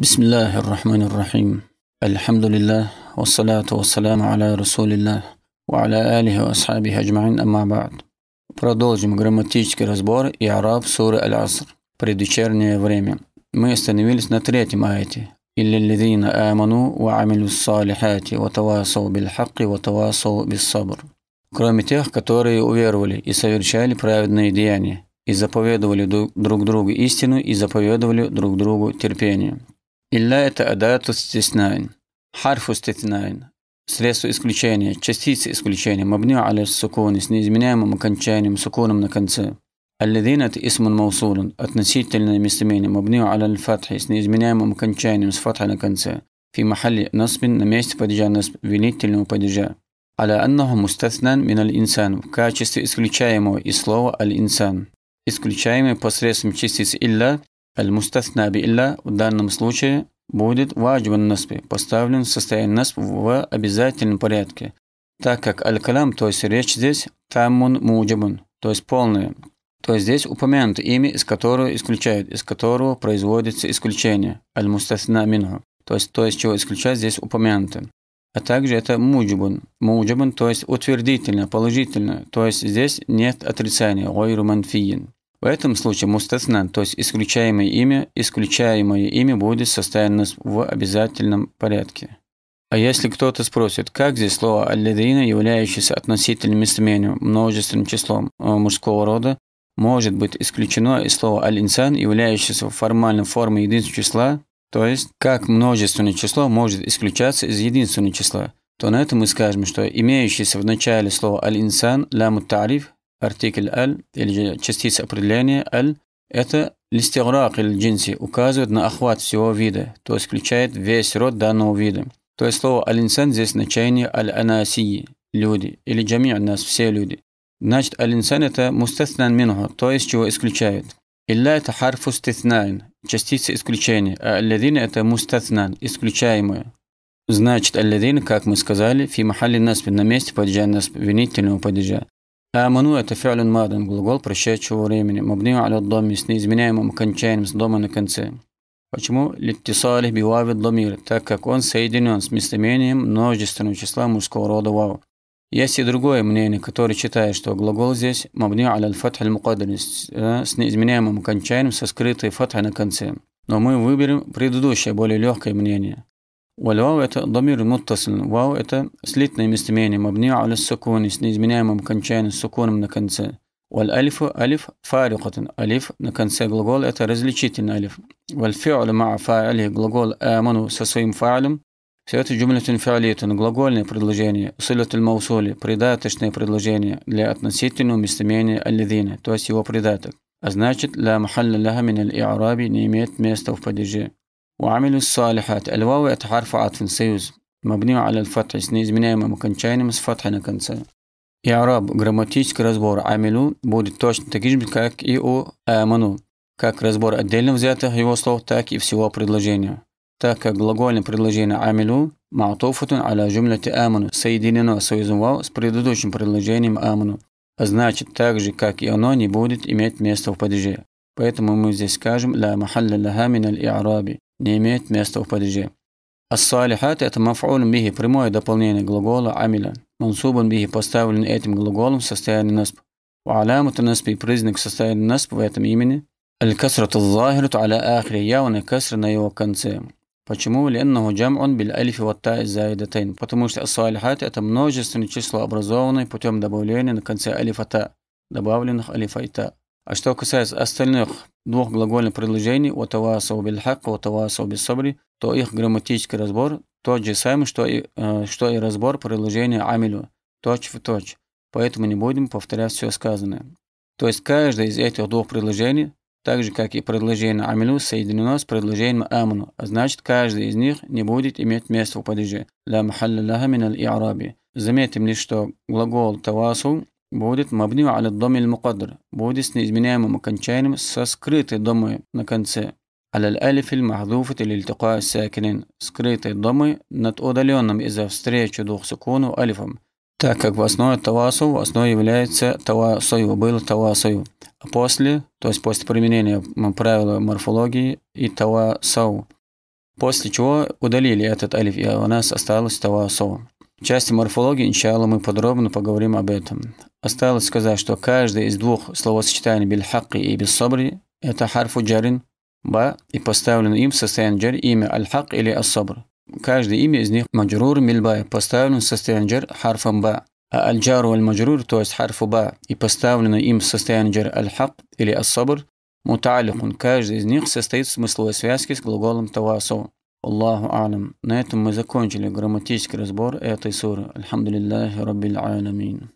بسم الله الرحمن الرحيم الحمد لله والصلاة والسلام على رسول الله وعلى آله وأصحابه أجمعين أما بعد Продолжим грамматический разбор и араб суры Аль-Аср «Предвечернее время». Мы остановились на третьем аяте. «Илля лидина аману ва амилю салихати ва тавасу бил хакки ва тавасау бис сабр». Кроме тех, которые уверовали и совершали праведные деяния, и заповедовали друг другу истину, и заповедовали друг другу терпение. Илля – это адату стеснайн, харфу стеснайн, средство исключения, частицы исключения, мабню аля сукуни с неизменяемым окончанием, сукуном на конце. Аллядин – это исмун маусулун, относительное местоимение, мабню аля фатхи с неизменяемым окончанием, с фатха на конце. في محل نصب на месте падежа نصب винительного падежа. على أنه مستثنى من الإنسان в качестве исключаемого из слова «аль-инсан». Исключаемый посредством частицы «илля» Аль-мустасна би илля в данном случае будет ваджбан наспи, поставлен в состоянии насп в обязательном порядке, так как аль-калям, то есть речь здесь таммун муджабун, то есть полное, то есть здесь упомянуто имя, из которого исключают, из которого производится исключение, аль-мустасна минху, то есть то, из чего исключать здесь упомянуто. А также это муджибун. Муджибун, то есть утвердительно, положительно, то есть здесь нет отрицания, гойру манфиин. В этом случае мустасна, то есть исключаемое имя, исключаемое имя будет составлено в обязательном порядке. А если кто-то спросит, как здесь слово «аллядина», являющееся относительным местоимению, множественным числом э, мужского рода, может быть исключено из слова алинсан, инсан являющееся формальной формой единственного числа, то есть как множественное число может исключаться из единственного числа, то на это мы скажем, что имеющееся в начале слово алинсан инсан Артикль «аль» или частица определения «аль» – это листиграк или джинси, указывает на охват всего вида, то есть включает весь род данного вида. То есть слово «аль-инсан» здесь значение «аль-анасии» – люди, или джами нас – все люди. Значит, аль-инсан это мустатнан минху, то есть чего исключают. Илля – это харфу ститнайн, частица исключения, а аль-ладина это мустатнан, исключаемое. Значит, аль как мы сказали, фи махали насби, на месте падежа насби, винительного падежа. Аману – это фиален маден, глагол прощающего времени, мабнию аля доми с неизменяемым окончанием с дома на конце. Почему литтисали бивавит домир, так как он соединен с местоимением множественного числа мужского рода вау. Есть и другое мнение, которое считает, что глагол здесь мабнию аля фатх аль э, с неизменяемым окончанием со скрытой фатхой на конце. Но мы выберем предыдущее, более легкое мнение. Валь-вау – это дамир муттасль. Вау – это слитное местоимение, мабниа аля сукуни, с неизменяемым кончанием с суконом на конце. Валь алифу алиф фарикатун. Алиф на конце глагола – это различительный алиф. Валь фи'лю ма'а фа'али. Глагол аману со своим фа'лем. Все это джумлятун фи'алитун. Глагольное предложение. Усилятуль маусули. Придаточное предложение для относительного местоимения аллидина, то есть его придаток. А значит, ла махалля ляха мин аль араби не имеет места в падеже. وعملوا الصالحات الواو يتحرف عطف سيوز مبني على الفتح سنيز منايما ما كان чайным с грамматический разбор «амилю» будет точно так же, как и у «аману», как разбор отдельно взятых его слов, так и всего предложения. Так как глагольное предложение «амилю» معطوفة على جملة «аману» соединено союзом «вау» с предыдущим предложением «аману», а значит, так же, как и оно, не будет иметь места в падеже. Поэтому мы здесь скажем «ла محل лаха من الإعرابي не имеет места в падеже. Ас-салихат – это маф'уль бихи, прямое дополнение глагола амиля. Мансубан бихи поставлен этим глаголом в состоянии насп. Ва алямат насп и признак состояния насп в этом имени. Аль-касрату захирту аля ахри явна касра на его конце. Почему? Леннаху джам'ун биль алифи ватта из заидатайн. Потому что ас-салихат – это множественное число, образованное путем добавления на конце алифата, добавленных алифайта. А что касается остальных двух глагольных предложений «отавасау бильхак», «отавасау бисабри», то их грамматический разбор тот же самый, что и, э, что и разбор предложения «амилю», точь в точь. Поэтому не будем повторять все сказанное. То есть каждое из этих двух предложений, так же как и предложение «амилю», соединено с предложением «амну», а значит каждый из них не будет иметь места в падеже. «Ла махалля лаха Заметим лишь, что глагол «тавасу» будет мабнию аля доме мукадр, будет с неизменяемым окончанием со скрытой домой на конце. Аля алиф аль махдуфат или ильтака сакинин, скрытой домой над удаленным из-за встречи двух сукуну алифом, так как в основе тавасу, в основе является тавасою, был тавасою. А после, то есть после применения правила морфологии и тавасау, после чего удалили этот алиф, и у нас осталось тавасау части морфологии, иншалла, мы подробно поговорим об этом. Осталось сказать, что каждое из двух словосочетаний бильхакки и "Бильсобри" это харфу джарин, ба, и поставлено им в состояние джар имя аль-хак или ас-сабр. Каждое имя из них маджрур мильбай поставлено в состояние джар харфом ба, а аль-джару аль-маджрур, то есть харфу ба, и поставлено им в состояние джар аль-хак или ас-сабр, муталихун, каждый из них состоит в смысловой связке с глаголом тавасу. Аллаху алям. На этом мы закончили грамматический разбор этой суры. Алхамдулиллахи раббиль аламин.